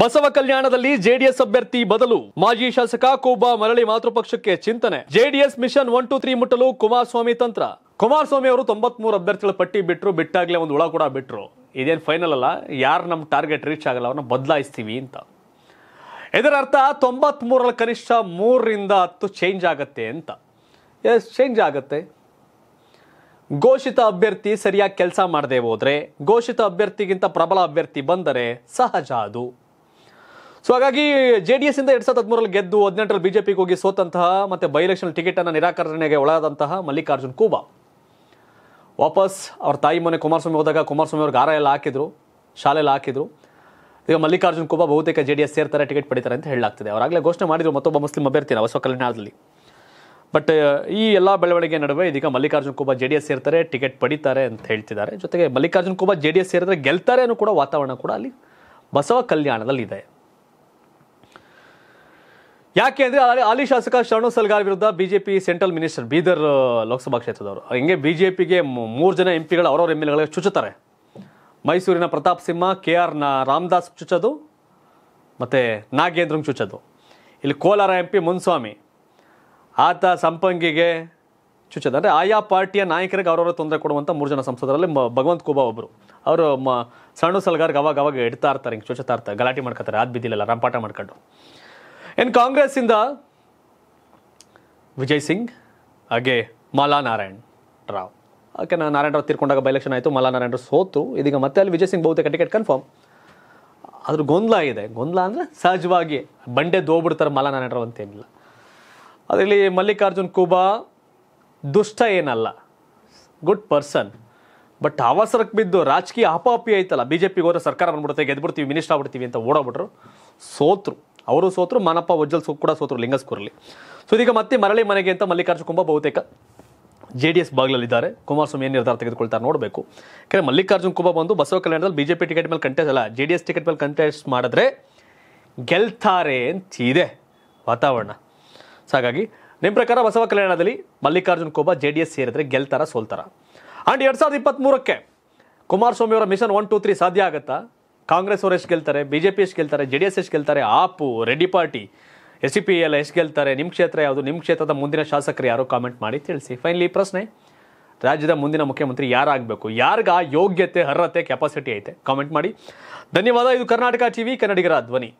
Basava ಕಲ್ಯಾಣದಲ್ಲಿ JDS ಅಭ್ಯರ್ಥಿ ಬದಲು ಮಾಜಿ ಶಾಸಕ ಕೋಬಾ ಮರಳಿ ಮಾತೃಪಕ್ಷಕ್ಕೆ ಚಿಂತನೆ JDS mission one two three ಮುಟ್ಟಲು ಕುಮಾರಸ್ವಾಮಿ ತಂತ್ರ ಕುಮಾರಸ್ವಾಮಿ ಅವರು ತೊಂಬತ್ ಮೂರು ಅಭ್ಯರ್ಥಿಗಳ ಪಟ್ಟಿ ಬಿಟ್ಟರು ಬಿಟ್ಟಾಗ್ಲೇ ಒಂದು ಒಳ ಕೂಡ ಬಿಟ್ಟರು ಇದೇನು ಫೈನಲ್ ಅಲ್ಲ ಯಾರು ನಮ್ಮ ಟಾರ್ಗೆಟ್ ರೀಚ್ ಆಗಲ್ಲ ಅವ್ರನ್ನ ಬದಲಾಯಿಸ್ತೀವಿ ಅಂತ ಇದರರ್ಥ ತೊಂಬತ್ ಮೂರಲ್ಲಿ ಕನಿಷ್ಠ ಮೂರರಿಂದ ಹತ್ತು ಚೇಂಜ್ ಆಗತ್ತೆ ಅಂತ ಎಸ್ ಚೇಂಜ್ ಆಗತ್ತೆ ಘೋಷಿತ ಅಭ್ಯರ್ಥಿ ಸರಿಯಾಗಿ ಕೆಲಸ ಮಾಡದೆ ಹೋದರೆ ಘೋಷಿತ ಅಭ್ಯರ್ಥಿಗಿಂತ ಪ್ರಬಲ ಅಭ್ಯರ್ಥಿ ಬಂದರೆ ಸಹಜ ಅದು ಸೊ ಹಾಗಾಗಿ ಜೆ ಡಿ ಎಸ್ ಇಂದ ಎರಡ್ ಸಾವಿರದ ಹದಿಮೂರಲ್ಲಿ ಗೆದ್ದು ಹದಿನೆಂಟರಲ್ಲಿ ಬಿಜೆಪಿಗೆ ಹೋಗಿ ಸೋತಂತಹ ಮತ್ತೆ ಬೈ ಎಲೆಕ್ಷನ್ ಟಿಕೆಟ್ ಅನ್ನು ನಿರಾಕರಣೆಗೆ ಒಳಗಾದಂತಹ ಮಲ್ಲಿಕಾರ್ಜುನ್ ಕೂಬಾ ವಾಪಸ್ ಅವ್ರ ತಾಯಿ ಮನೆ ಕುಮಾರಸ್ವಾಮಿ ಹೋದಾಗ ಕುಮಾರಸ್ವಾಮಿ ಅವ್ರಿಗೆ ಆರ ಎಲ್ಲ ಹಾಕಿದ್ರು ಶಾಲೆಲ್ಲ ಹಾಕಿದ್ರು ಈಗ ಮಲ್ಲಿಕಾರ್ಜುನ್ ಕೂಬಾ ಬಹುತೇಕ ಜೆ ಡಿ ಎಸ್ ಸೇರ್ತಾರೆ ಟಿಕೆಟ್ ಪಡಿತಾರೆ ಅಂತ ಹೇಳಲಾಗ್ತಿದೆ ಅವರಾಗಲೇ ಘೋಷಣೆ ಮಾಡಿದ್ರು ಮತ್ತೊಬ್ಬ ಮುಸ್ಲಿಂ ಅಭ್ಯರ್ಥಿ ಹೊಸ ಕಲ್ಯಾಣದಲ್ಲಿ ಬಟ್ ಈ ಎಲ್ಲ ಬೆಳವಣಿಗೆ ನಡುವೆ ಇದೀಗ Mallikarjun Khuba J D S ಸೇರ್ತಾರೆ ಟಿಕೆಟ್ ಪಡಿತಾರೆ ಅಂತ ಹೇಳ್ತಿದ್ದಾರೆ ಜೊತೆಗೆ Mallikarjun Khuba J D S ಸೇರಿದ್ರೆ ಗೆಲ್ತಾರೆ ಅನ್ನೋ ಕೂಡ ವಾತಾವರಣ ಕೂಡ ಅಲ್ಲಿ ಬಸವ ಕಲ್ಯಾಣದಲ್ಲಿ ಇದೆ ಯಾಕೆ ಅಂದರೆ ಹಾಲಿ ಶಾಸಕ ಶರಣು ಸಲ್ಗಾರ್ ವಿರುದ್ಧ BJP central minister Bidar Lok Sabha ಕ್ಷೇತ್ರದವರು ಹಿಂಗೆ ಬಿಜೆಪಿಗೆ ಮೂರು ಜನ ಎಂ ಪಿಗಳು ಅವರವ್ರ ಎಮ್ ಎಲ್ಗಳಿಗೆ ಚುಚ್ಚುತ್ತಾರೆ ಮೈಸೂರಿನ ಪ್ರತಾಪ್ ಸಿಂಹ ಕೆ ಆರ್ ನ ರಾಮದಾಸ್ ಚುಚ್ಚೋದು ಮತ್ತು ನಾಗೇಂದ್ರಂಗೆ ಚುಚ್ಚೋದು ಇಲ್ಲಿ ಕೋಲಾರ ಎಂ ಪಿ ಮುನ್ಸ್ವಾಮಿ ಆತ ಸಂಪಂಗಿಗೆ ಚುಚ್ಚೋದು ಅಂದರೆ ಆಯಾ ಪಾರ್ಟಿಯ ನಾಯಕರಿಗೆ ಅವರವರ ತೊಂದರೆ ಕೊಡುವಂಥ ಮೂರು ಜನ ಸಂಸದರಲ್ಲಿ ಭಗವಂತ ಕೂಬಾ ಒಬ್ಬರು ಅವರು ಮ ಸಣ್ಣ ಸಲ್ಗಾರ್ಗೆ ಅವಾಗ ಅವಾಗ ಇಡ್ತಾ ಇರ್ತಾರೆ ಹಿಂಗೆ ಚುಚ್ಚುತ್ತಾ ಇರ್ತಾರೆ ಗಲಾಟೆ ಮಾಡ್ಕೊತಾರೆ ಅದು ಬಿದ್ದಿಲ್ಲ ರಂಪಾಟ ಮಾಡ್ಕೊಂಡು ಕಾಂಗ್ರೆಸ್ ಕಾಂಗ್ರೆಸ್ಸಿಂದ ವಿಜಯ್ ಸಿಂಗ್ ಹಾಗೆ ಮಾಲಾ ನಾರಾಯಣ್ ರಾವ್ ಓಕೆ ನಾನು ನಾರಾಯಣರಾವ್ ತೀರ್ಕೊಂಡಾಗ ಬೈ ಎಲೆಕ್ಷನ್ ಆಯಿತು ಮಲಾ ನಾರಾಯಣರು ಸೋತು ಇದೀಗ ಮತ್ತೆ ಅಲ್ಲಿ ವಿಜಯ್ ಸಿಂಗ್ ಬಹುತೇಕ ಟಿಕೆಟ್ ಕನ್ಫರ್ಮ್ ಅದ್ರ ಗೊಂದಲ ಇದೆ ಗೊಂದಲ ಅಂದರೆ ಸಹಜವಾಗಿ ಬಂಡೆ ದೋಬಿಡ್ತಾರೆ ಮಲಾ ನಾರಾಯಣರಾವ್ ಅಂತೇನಿಲ್ಲ ಅದರಲ್ಲಿ ಮಲ್ಲಿಕಾರ್ಜುನ್ ಕುಬಾ ದುಷ್ಟ ಏನಲ್ಲ ಗುಡ್ ಪರ್ಸನ್ ಬಟ್ ಅವಸರಕ್ಕೆ ಬಿದ್ದು ರಾಜಕೀಯ ಅಪಾಪಿ ಐತಲ್ಲ ಬಿ ಜೆ ಪಿಗೆ ಹೋದ್ರೆ ಸರ್ಕಾರ ಬಂದ್ಬಿಡುತ್ತೆ ಗೆದ್ಬಿಡ್ತೀವಿ ಮಿನಿಸ್ಟರ್ ಆಗ್ಬಿಡ್ತೀವಿ ಅಂತ ಓಡೋಗ್ಬಿಟ್ರು ಸೋತರು ಅವರು ಸೋತರು ಮಾನಪ್ಪ ಒಜ್ಜಲ್ ಕೂಡ ಸೋತರು ಲಿಂಗಸ್ಕೂರಲ್ಲಿ ಸೊ ಇದೀಗ ಮತ್ತೆ ಮರಳಿ ಮನೆಗೆ ಅಂತ ಮಲ್ಲಿಕಾರ್ಜುನ ಕುಂಬ ಬಹುತೇಕ ಜೆ ಡಿ ಎಸ್ ಬಾಗಿಲಲ್ಲಿದ್ದಾರೆ ಕುಮಾರಸ್ವಾಮಿ ಏನು ನಿರ್ಧಾರ ತೆಗೆದುಕೊಳ್ತಾರೆ ನೋಡಬೇಕು ಯಾಕಂದರೆ ಮಲ್ಲಿಕಾರ್ಜುನ್ ಕುಂಬ ಬಂದು ಬಸವ ಕಲ್ಯಾಣದಲ್ಲಿ ಬಿಜೆಪಿ ಟಿಕೆಟ್ ಮೇಲೆ ಕಂಟೆಸ್ಟ್ ಅಲ್ಲ ಜೆ ಡಿ ಎಸ್ ಟಿಕೆಟ್ ಮೇಲೆ ಕಂಟೆಸ್ಟ್ ಮಾಡಿದ್ರೆ ಗೆಲ್ತಾರೆ ಅಂತ ಇದೆ ವಾತಾವರಣ ಸೊ ಹಾಗಾಗಿ ನಿಮ್ಮ ಪ್ರಕಾರ ಬಸವ ಕಲ್ಯಾಣದಲ್ಲಿ Mallikarjun Khuba J D S ಸೇರಿದ್ರೆ ಗೆಲ್ತಾರ ಸೋಲ್ತಾರ ಆ್ಯಂಡ್ ಎರಡು ಸಾವಿರದ ಇಪ್ಪತ್ತ್ಮೂರಕ್ಕೆ ಕುಮಾರಸ್ವಾಮಿ ಅವರ ಮಿಷನ್ ಒನ್ ಟು ತ್ರೀ ಸಾಧ್ಯ ಆಗುತ್ತಾ ಕಾಂಗ್ರೆಸ್ ಆರೆಸ್ಟ್ ಗೆಲ್ತಾರೆ ಬಿಜೆಪಿ ಆಸ್ ಗೆಲ್ತಾರೆ ಜೆಡಿಎಸ್ ಆಸ್ ಗೆಲ್ತಾರೆ ಆಪು ರೆಡ್ಡಿ ಪಾರ್ಟಿ ಎಸಪಿಎ ಆಸ್ ಗೆಲ್ತಾರೆ ನಿಮ್ಮ ಕ್ಷೇತ್ರ ಯಾವುದು ನಿಮ್ಮ ಕ್ಷೇತ್ರದ ಮುಂದಿನ ಶಾಸಕರು ಯಾರು ಕಾಮೆಂಟ್ ಮಾಡಿ ತಿಳಿಸಿ ಫೈನಲಿ ಪ್ರಶ್ನೆ ರಾಜ್ಯದ ಮುಂದಿನ ಮುಖ್ಯಮಂತ್ರಿ ಯಾರು ಆಗಬೇಕು ಯಾರ್ಗಾ ಯೋಗ್ಯತೆ ಹರತೆ ಕೆಪಾಸಿಟಿ ಐತೆ ಕಾಮೆಂಟ್ ಮಾಡಿ ಧನ್ಯವಾದ ಇದು ಕರ್ನಾಟಕ ಟಿವಿ ಕನ್ನಡಿಗರ ಧ್ವನಿ